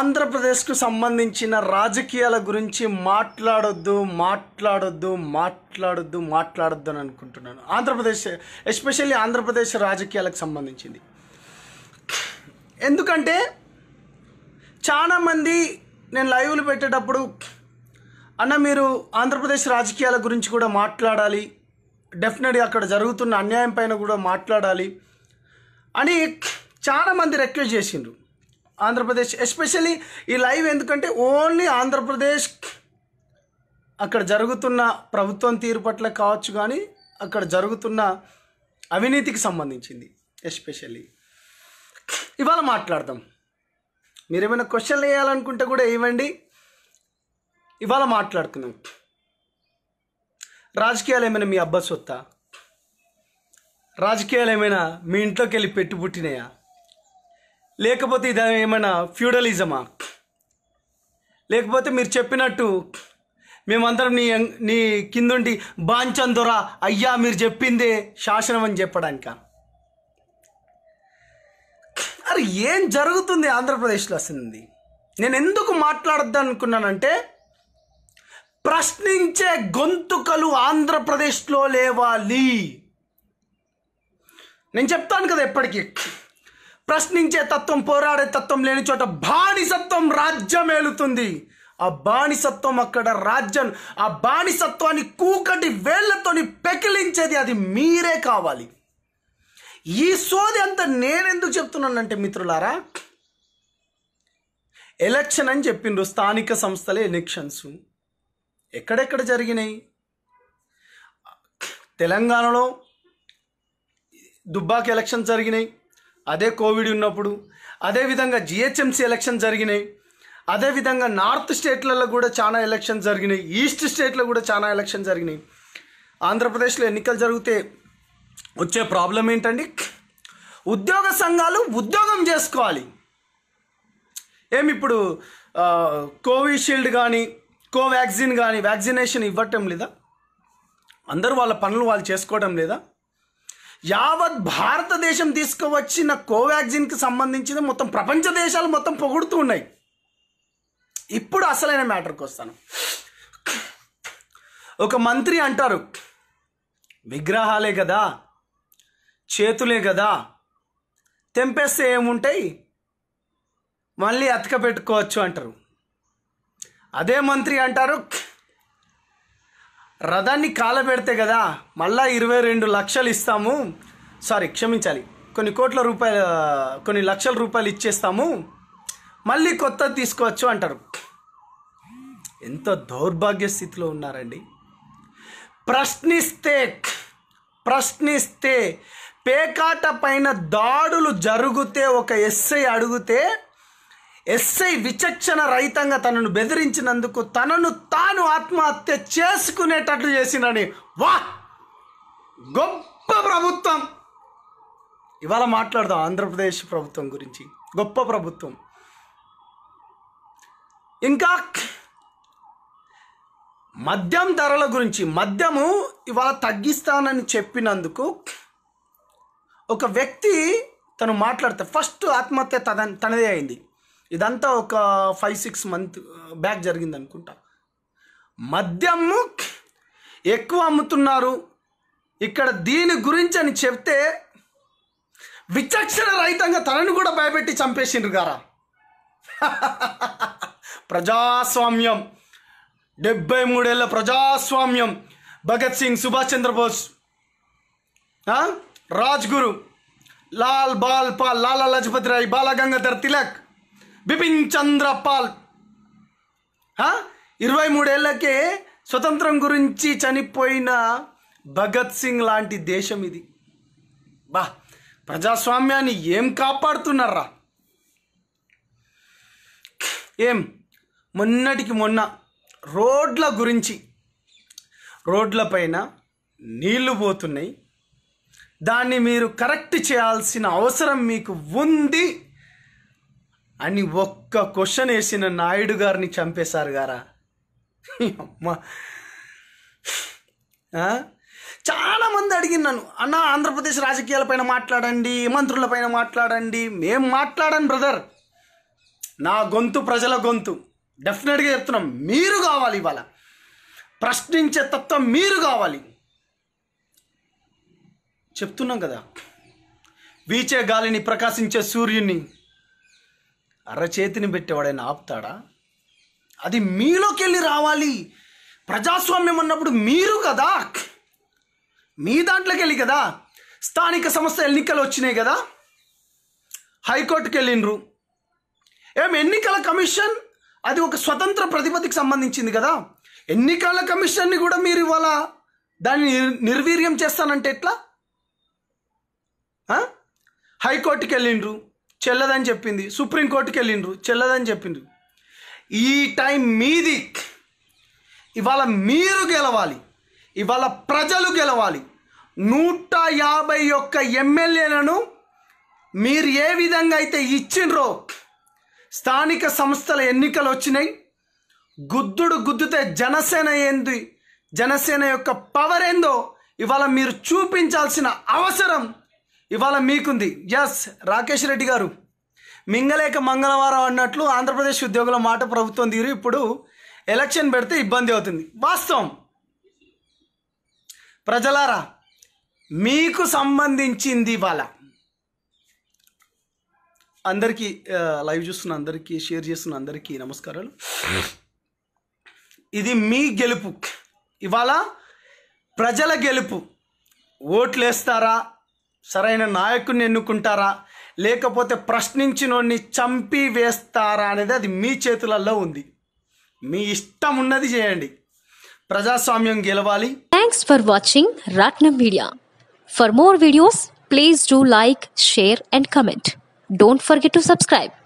ఆంధ్రప్రదేశ్కు సంబంధించిన రాజకీయాల గురించి మాట్లాడొద్దు మాట్లాడొద్దు మాట్లాడొద్దు మాట్లాడొద్దు అని అనుకుంటున్నాను ఆంధ్రప్రదేశ్ ఎస్పెషల్లీ ఆంధ్రప్రదేశ్ రాజకీయాలకు సంబంధించింది ఎందుకంటే చాలామంది నేను లైవ్లు పెట్టేటప్పుడు అన్న మీరు ఆంధ్రప్రదేశ్ రాజకీయాల గురించి కూడా మాట్లాడాలి డెఫినెట్గా అక్కడ జరుగుతున్న అన్యాయం పైన కూడా మాట్లాడాలి అని చాలామంది రిక్వెస్ట్ చేసిండ్రు ఆంధ్రప్రదేశ్ ఎస్పెషల్లీ ఈ లైవ్ ఎందుకంటే ఓన్లీ ఆంధ్రప్రదేశ్ అక్కడ జరుగుతున్న ప్రభుత్వం తీరు పట్ల కావచ్చు కానీ అక్కడ జరుగుతున్న అవినీతికి సంబంధించింది ఎస్పెషల్లీ ఇవాళ మాట్లాడదాం మీరు ఏమైనా క్వశ్చన్లు వేయాలనుకుంటే కూడా ఇవ్వండి ఇవాళ మాట్లాడుకున్నాం రాజకీయాలు ఏమైనా మీ అబ్బా సొత్తా రాజకీయాలు ఏమైనా మీ ఇంట్లోకి వెళ్ళి పెట్టుబుట్టినాయా పుట్టినాయా లేకపోతే ఇది ఏమైనా ఫ్యూడలిజమా లేకపోతే మీరు చెప్పినట్టు మేమందరం నీ నీ కిందుండి బాంచందొర అయ్యా మీరు చెప్పిందే శాసనం అని చెప్పడానిక అరే ఏం జరుగుతుంది ఆంధ్రప్రదేశ్లో వస్తుంది నేను ఎందుకు మాట్లాడద్దాం అనుకున్నానంటే ప్రశ్నించే గొంతుకలు ఆంధ్రప్రదేశ్లో లేవాలి నేను చెప్తాను కదా ఎప్పటికీ ప్రశ్నించే తత్వం పోరాడే తత్వం లేని చోట బానిసత్వం రాజ్యమేలుతుంది ఆ బానిసత్వం అక్కడ రాజ్యం ఆ బానిసత్వాన్ని కూకటి వేళ్లతోని పెకిలించేది అది మీరే కావాలి ఈ సోది అంతా నేనెందుకు చెప్తున్నానంటే మిత్రులారా ఎలక్షన్ అని చెప్పిండ్రు స్థానిక సంస్థల ఎలక్షన్స్ ఎక్కడెక్కడ జరిగినాయి తెలంగాణలో దుబ్బాక ఎలక్షన్స్ జరిగినాయి అదే కోవిడ్ ఉన్నప్పుడు అదేవిధంగా జిహెచ్ఎంసీ ఎలక్షన్ జరిగినాయి అదేవిధంగా నార్త్ స్టేట్లలో కూడా చాలా ఎలక్షన్ జరిగినాయి ఈస్ట్ స్టేట్లో కూడా చాలా ఎలక్షన్ జరిగినాయి ఆంధ్రప్రదేశ్లో ఎన్నికలు జరిగితే వచ్చే ప్రాబ్లం ఏంటండి ఉద్యోగ సంఘాలు ఉద్యోగం చేసుకోవాలి ఏమి ఇప్పుడు కోవిషీల్డ్ కానీ కోవ్యాక్సిన్ కానీ వ్యాక్సినేషన్ ఇవ్వటం లేదా అందరూ వాళ్ళ పనులు వాళ్ళు చేసుకోవడం లేదా యావత్ భారతదేశం తీసుకువచ్చిన కోవాక్సిన్కి సంబంధించిన మొత్తం ప్రపంచ దేశాలు మొత్తం పొగుడుతూ ఉన్నాయి ఇప్పుడు అసలైన మ్యాటర్కి వస్తాను ఒక మంత్రి అంటారు విగ్రహాలే కదా చేతులే కదా తెంపేస్తే ఏముంటాయి మళ్ళీ అతక పెట్టుకోవచ్చు అంటారు అదే మంత్రి అంటారు రథాన్ని కాలబెడితే కదా మళ్ళా ఇరవై రెండు లక్షలు ఇస్తాము సారీ క్షమించాలి కొన్ని కోట్ల రూపాయలు కొన్ని లక్షల రూపాయలు ఇచ్చేస్తాము మళ్ళీ కొత్తది తీసుకోవచ్చు అంటారు ఎంత దౌర్భాగ్య స్థితిలో ఉన్నారండి ప్రశ్నిస్తే ప్రశ్నిస్తే పేకాట పైన దాడులు జరుగుతే ఒక ఎస్ఐ అడిగితే ఎస్ఐ విచక్షణ రహితంగా తనను బెదిరించినందుకు తనను తాను ఆత్మహత్య చేసుకునేటట్లు చేసినని వా గొప్ప ప్రభుత్వం ఇవాళ మాట్లాడదాం ఆంధ్రప్రదేశ్ ప్రభుత్వం గురించి గొప్ప ప్రభుత్వం ఇంకా మద్యం ధరల గురించి మద్యము ఇవాళ తగ్గిస్తానని చెప్పినందుకు ఒక వ్యక్తి తను మాట్లాడితే ఫస్ట్ ఆత్మహత్య తన తనదే అయింది ఇదంతా ఒక ఫైవ్ సిక్స్ మంత్ బ్యాక్ జరిగింది అనుకుంటా మద్యము ఎక్కువ అమ్ముతున్నారు ఇక్కడ దీని గురించి అని చెప్తే విచక్షణ రహితంగా తనను కూడా భయపెట్టి చంపేసిండ్రు గారా ప్రజాస్వామ్యం డెబ్బై మూడేళ్ల ప్రజాస్వామ్యం భగత్ సింగ్ సుభాష్ చంద్రబోస్ రాజ్గురు లాల్ బాల్ పాల్ లాలా లజపతి రాయ్ బాలగంగాధర్ తిలక్ బిపిన్ పాల్ ఇరవై మూడేళ్లకే స్వతంత్రం గురించి చనిపోయిన భగత్ సింగ్ లాంటి దేశం ఇది బా ప్రజాస్వామ్యాన్ని ఏం కాపాడుతున్నారా ఏం మొన్నటికి మొన్న రోడ్ల గురించి రోడ్లపైన నీళ్లు పోతున్నాయి దాన్ని మీరు కరెక్ట్ చేయాల్సిన అవసరం మీకు ఉంది అని ఒక్క క్వశ్చన్ వేసిన నాయుడు గారిని చంపేశారు గారా అమ్మా చాలామంది అడిగింది నన్ను అన్న ఆంధ్రప్రదేశ్ రాజకీయాలపైన మాట్లాడండి మంత్రులపైన మాట్లాడండి మేం మాట్లాడాను బ్రదర్ నా గొంతు ప్రజల గొంతు డెఫినెట్గా చెప్తున్నాం మీరు కావాలి ఇవాళ ప్రశ్నించే తత్వం మీరు కావాలి చెప్తున్నాం కదా వీచే గాలిని ప్రకాశించే సూర్యుని అరచేతిని పెట్టేవాడైనా ఆపుతాడా అది మీలోకి వెళ్ళి రావాలి ప్రజాస్వామ్యం అన్నప్పుడు మీరు కదా మీ దాంట్లోకి వెళ్ళి కదా స్థానిక సంస్థ ఎన్నికలు వచ్చినాయి కదా హైకోర్టుకి వెళ్ళిండ్రు ఏం ఎన్నికల కమిషన్ అది ఒక స్వతంత్ర ప్రతిపదికి సంబంధించింది కదా ఎన్నికల కమిషన్ని కూడా మీరు ఇవాళ దాన్ని నిర్వీర్యం చేస్తానంటే ఎట్లా హైకోర్టుకి వెళ్ళిండ్రు చెల్లదని చెప్పింది సుప్రీంకోర్టుకి వెళ్ళిండ్రు చెల్లదని చెప్పిండ్రు ఈ టైం మీది ఇవాళ మీరు గెలవాలి ఇవాళ ప్రజలు గెలవాలి నూట యాభై ఒక్క ఎమ్మెల్యేలను మీరు ఏ విధంగా అయితే ఇచ్చిండ్రో స్థానిక సంస్థల ఎన్నికలు వచ్చినాయి గుద్దుడు గుద్దుతే జనసేన ఏంది జనసేన యొక్క పవర్ ఏందో ఇవాళ మీరు చూపించాల్సిన అవసరం ఇవాళ మీకుంది ఎస్ రాకేష్ రెడ్డి గారు మింగలేక మంగళవారం అన్నట్లు ఆంధ్రప్రదేశ్ ఉద్యోగుల మాట ప్రభుత్వం తీరు ఇప్పుడు ఎలక్షన్ పెడితే ఇబ్బంది అవుతుంది వాస్తవం ప్రజలారా మీకు సంబంధించింది ఇవాళ అందరికీ లైవ్ చూస్తున్న అందరికీ షేర్ చేస్తున్న అందరికీ నమస్కారాలు ఇది మీ గెలుపు ఇవాళ ప్రజల గెలుపు ఓట్లేస్తారా సరైన నాయకుడిని ఎన్నుకుంటారా లేకపోతే ప్రశ్నించినోడిని చంపి వేస్తారా అనేది అది మీ చేతులలో ఉంది మీ ఇష్టం ఉన్నది చేయండి ప్రజాస్వామ్యం గెలవాలి thanks for watching Ratnam Media for more videos please do like share and comment don't forget to subscribe